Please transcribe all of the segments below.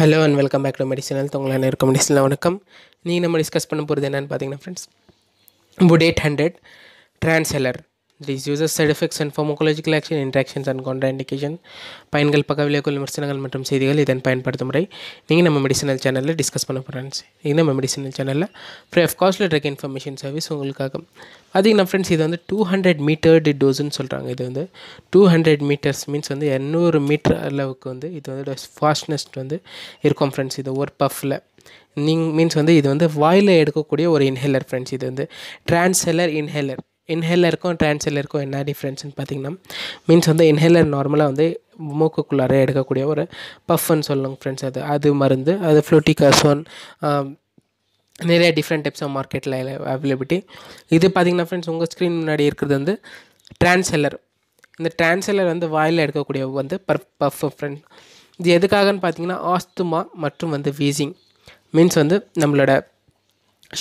hello and welcome back to medicinal health உங்களால் இருக்க மெடிசனில் வணக்கம் நீங்கள் நம்ம டிஸ்கஸ் பண்ண போகிறது என்னென்னு பார்த்தீங்கன்னா friends put eight hundred translator These uses side effects and pharmacological action, interactions and contraindication, பயன்கள் பக்கவிளையக்குள் விமர்சனங்கள் மற்றும் செய்திகள் இதன் பயன்படுத்தும் முறை நீங்கள் நம்ம மெடிசனல் சேனலில் டிஸ்கஸ் பண்ண ஃப்ரெண்ட்ஸ் இது நம்ம மெடிசனல் சேனலில் ஃப்ரீ ஆஃப் காஸ்ட்டில் இருக்க இன்ஃபர்மேஷன் சர்வீஸ் உங்களுக்காக பார்த்திங்கன்னா ஃப்ரெண்ட்ஸ் இது வந்து டூ ஹண்ட்ரட் மீட்டர்டு டோஸ்ன்னு சொல்கிறாங்க இது வந்து டூ ஹண்ட்ரட் மீட்டர்ஸ் மீன்ஸ் வந்து எண்ணூறு மீட்டர் அளவுக்கு வந்து இது வந்து ஃபாஸ்ட்னஸ்ட் வந்து இருக்கும் ஃப்ரெண்ட்ஸ் இது ஒரு பஃப்பில் நீங்கள் மீன்ஸ் வந்து இது வந்து வாயில் எடுக்கக்கூடிய ஒரு இன்ஹேலர் ஃப்ரெண்ட்ஸ் இது வந்து ட்ரான்ஸ்ஹெலர் இன்ஹேலர் இன்ஹேலருக்கும் ட்ரான்ஸ்ஹேலருக்கும் என்ன டிஃப்ரென்ஸ்னு பார்த்திங்கன்னா மீன்ஸ் வந்து இன்ஹேலர் நார்மலாக வந்து மூக்குக்குள்ளார எடுக்கக்கூடிய ஒரு பஃப்னு சொல்லுங்க ஃப்ரெண்ட்ஸ் அது அது மருந்து அது ஃப்ளூட்டிகாசோன் நிறைய டிஃப்ரெண்ட் டைப்ஸ் ஆஃப் மார்க்கெட்டில் அவைலபிலிட்டி இது பார்த்திங்கன்னா ஃப்ரெண்ட்ஸ் உங்கள் ஸ்க்ரீன் முன்னாடி இருக்கிறது வந்து ட்ரான்ஸ்ஹெல்லர் இந்த ட்ரான்ஸ்ஹெல்லர் வந்து வாயில் எடுக்கக்கூடிய வந்து பர் பஃப் ஃப்ரெண்ட் இது எதுக்காகன்னு பார்த்தீங்கன்னா ஆஸ்துமா மற்றும் வந்து வீசிங் மீன்ஸ் வந்து நம்மளோட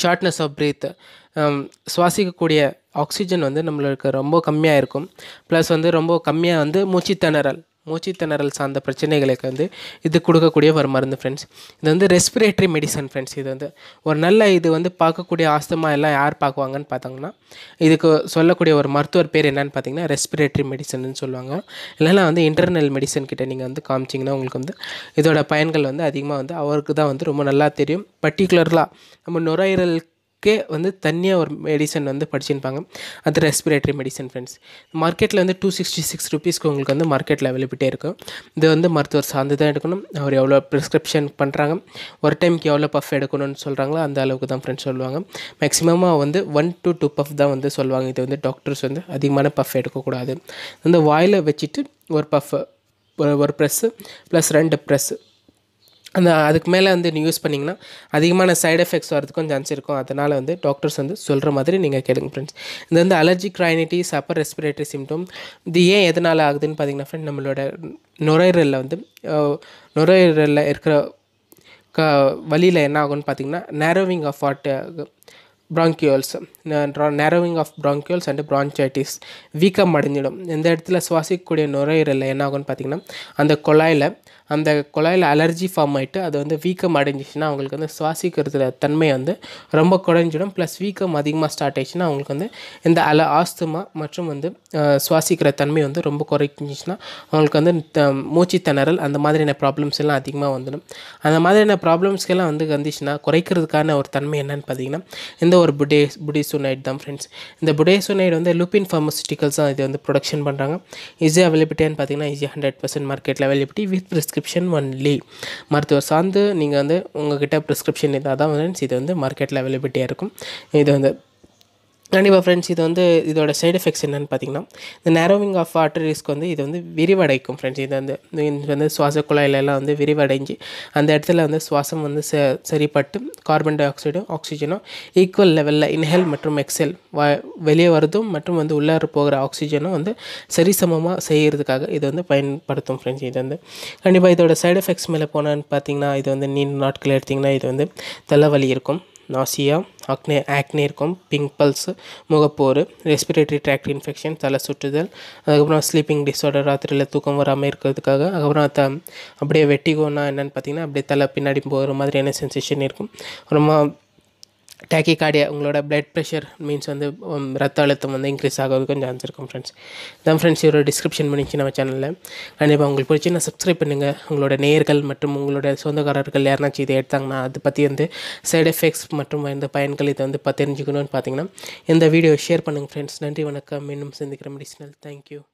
ஷார்ட்னஸ் ஆஃப் பிரீத் சுவாசிக்கக்கூடிய ஆக்சிஜன் வந்து நம்மளுக்கு ரொம்ப கம்மியாக இருக்கும் ப்ளஸ் வந்து ரொம்ப கம்மியாக வந்து மூச்சு திணறல் மூச்சுத்திணறல் சார்ந்த பிரச்சனைகளுக்கு வந்து இது கொடுக்கக்கூடிய ஒரு மருந்து ஃப்ரெண்ட்ஸ் இது வந்து ரெஸ்பிரேட்டரி மெடிசன் ஃப்ரெண்ட்ஸ் இது வந்து ஒரு நல்ல இது வந்து பார்க்கக்கூடிய ஆஸ்தமா எல்லாம் யார் பார்க்குவாங்கன்னு பார்த்தாங்கன்னா இதுக்கு சொல்லக்கூடிய ஒரு மருத்துவர் பேர் என்னன்னு பார்த்தீங்கன்னா ரெஸ்பிரேட்டரி மெடிசன் சொல்லுவாங்க இல்லைனா வந்து இன்டர்னல் மெடிசன் கிட்டே நீங்கள் வந்து காமிச்சிங்கன்னா உங்களுக்கு வந்து இதோட பயன்கள் வந்து அதிகமாக வந்து அவருக்கு தான் வந்து ரொம்ப நல்லா தெரியும் பர்டிகுலர்லாம் நம்ம நுரையீரல் அதுக்கே வந்து தனியாக ஒரு மெடிசன் வந்து படிச்சிருப்பாங்க அது ரெஸ்பிரேட்டரி மெடிசன் ஃப்ரெண்ட்ஸ் மார்க்கெட்டில் வந்து டூ சிக்ஸ்டி சிக்ஸ் ருபீஸ்க்கு உங்களுக்கு வந்து மார்க்கெட்டில் அவைலபிட்டே இருக்கும் இது வந்து மருத்துவர் சார்ந்து தான் எடுக்கணும் அவர் எவ்வளோ ப்ரிஸ்கிரிப்ஷன் பண்ணுறாங்க ஒரு டைமுக்கு எவ்வளோ பஃப் எடுக்கணும்னு சொல்கிறாங்களோ அந்த அளவுக்கு தான் ஃப்ரெண்ட்ஸ் சொல்லுவாங்க மேக்ஸிமமாக வந்து ஒன் டு டூ பஃப் தான் வந்து சொல்லுவாங்க இது வந்து டாக்டர்ஸ் வந்து அதிகமான பஃப் எடுக்கக்கூடாது அந்த வாயில் வச்சுட்டு ஒரு பஃப் ஒரு ப்ரெஸ்ஸு ப்ளஸ் ரெண்டு ப்ரெஸ்ஸு அந்த அதுக்கு மேலே வந்து நீங்கள் யூஸ் பண்ணிங்கன்னா அதிகமான சைடு எஃபெக்ட்ஸ் வரதுக்கும் சான்ஸ் இருக்கும் அதனால் வந்து டாக்டர்ஸ் வந்து சொல்கிற மாதிரி நீங்கள் கேளுங்க ஃப்ரெண்ட்ஸ் இது வந்து allergy rhinitis upper respiratory symptom இது ஏன் எதனால் ஆகுதுன்னு பார்த்தீங்கன்னா ஃப்ரெண்ட் நம்மளோட நுரையீரலில் வந்து நுரையீரலில் இருக்கிற க வழியில் என்ன ஆகும்னு பார்த்தீங்கன்னா narrowing of what bronchioles narrowing of bronchioles and bronchitis வீக்கம் அடைஞ்சிடும் எந்த இடத்துல சுவாசிக்கக்கூடிய நுரையீரல் என்ன பார்த்திங்கன்னா அந்த குழாயில் அந்த குழாயில் அலர்ஜி ஃபார்ம் ஆகிட்டு அது வந்து வீக்கம் அடைஞ்சிச்சுன்னா அவங்களுக்கு வந்து சுவாசிக்கிறதுல தன்மை வந்து ரொம்ப குறைஞ்சிடும் ப்ளஸ் வீக்கம் அதிகமாக ஸ்டார்ட் ஆயிடுச்சுன்னா அவங்களுக்கு வந்து இந்த அல ஆஸ்துமா மற்றும் வந்து சுவாசிக்கிற தன்மை வந்து ரொம்ப குறைஞ்சிச்சுன்னா அவங்களுக்கு வந்து மூச்சு திணறல் அந்த மாதிரியான ப்ராப்ளம்ஸ் எல்லாம் அதிகமாக வந்துடும் அந்த மாதிரியான ப்ராப்ளம்ஸ்க்கெல்லாம் வந்து வந்துச்சுன்னா குறைக்கிறதுக்கான ஒரு தன்மை என்னன்னு பார்த்திங்கன்னா இந்த ஒரு புடே புடிசோனைட் தான் ஃப்ரெண்ட்ஸ் இந்த புடேசோனைட் வந்து லூப்பின் ஃபார்மசூட்டிக்கல்ஸ் தான் இது வந்து ப்ரொடக்ஷன் பண்ணுறாங்க ஈஸியாக அவைலபிலிட்டியான்னு பார்த்தீங்கன்னா ஈஸியாக ஹண்ட்ரட் பர்சன்ட் மார்க்கெட்டில் அவைலபிலிட்டி வித் ப்ரிஸ்கிரிப்ஷன் ஒன்லி மருத்துவர் சார்ந்து நீங்கள் வந்து உங்ககிட்ட ப்ரிஸ்கிரிப்ஷன் இருந்தால் தான் ஃப்ரெண்ட்ஸ் இது வந்து மார்க்கெட்டில் அவைலபிலிட்டியாக இருக்கும் இது வந்து கண்டிப்பாக ஃப்ரெண்ட்ஸ் இது வந்து இதோட சைடு எஃபெக்ட்ஸ் என்னென்னு பார்த்தீங்கன்னா இந்த நேரோவிங் ஆஃப் ஆர்டரிஸ்க்கு வந்து இது வந்து விரிவடைக்கும் ஃப்ரெண்ட்ஸ் இது வந்து வந்து சுவாச குழாயிலெல்லாம் வந்து விரிவடைஞ்சு அந்த இடத்துல வந்து சுவாசம் வந்து ச சரிப்பட்டு கார்பன் டை ஆக்சைடும் ஆக்சிஜனும் ஈக்குவல் லெவலில் இன்ஹெல் மற்றும் எக்ஸெல் வ வெளியே வருதும் மற்றும் வந்து உள்ளார போகிற ஆக்சிஜனும் வந்து சரிசமமாக செய்கிறதுக்காக இது வந்து பயன்படுத்தும் ஃப்ரெண்ட்ஸ் இது வந்து கண்டிப்பாக இதோட சைடு எஃபெக்ட்ஸ் மேலே போனான்னு பார்த்தீங்கன்னா இது வந்து நீண்ட நாட்கள் எடுத்திங்கன்னா இது வந்து தலைவலி இருக்கும் நாசியா அக்னே ஆக்னே இருக்கும் பிங்க் பல்ஸ் முகப்போர் ரெஸ்பிரேட்டரி ட்ராக்ட் இன்ஃபெக்ஷன் தலை சுற்றுதல் அதுக்கப்புறம் ஸ்லீப்பிங் டிஸார்டர் ராத்திரியில் தூக்கம் வராமல் இருக்கிறதுக்காக அதுக்கப்புறம் த அப்படியே வெட்டிகோன்னா என்னென்னு பார்த்தீங்கன்னா அப்படியே தலை பின்னாடி போகிற மாதிரியான சென்சேஷன் இருக்கும் அப்புறமா கார்டியா உங்களோட பிளட் ப்ரெஷர் மீன்ஸ் வந்து ரத்த அழுத்தம் வந்து இன்க்ரீஸ் கொஞ்சம் சான்ஸ் இருக்கும் ஃப்ரெண்ட்ஸ் இதான் ஃப்ரெண்ட்ஸ் இவரோட டிஸ்கிரிப்ஷன் பண்ணிச்சு நம்ம சேனலில் கண்டிப்பாக உங்களுக்கு பிடிச்சி நான் சப்ஸ்கிரைப் பண்ணுங்கள் உங்களோட நேர்கள் மற்றும் உங்களோட சொந்தக்காரர்கள் யாருனாச்சும் இதை எடுத்தாங்கன்னா அதை பற்றி வந்து சைடு எஃபெக்ட்ஸ் மற்றும் இந்த பயன்கள் இதை வந்து தெரிஞ்சுக்கணும்னு பார்த்தீங்கன்னா இந்த வீடியோ ஷேர் பண்ணுங்கள் ஃப்ரெண்ட்ஸ் நன்றி வணக்கம் மீண்டும் சந்திக்கிற மெடிசனல் தேங்க்யூ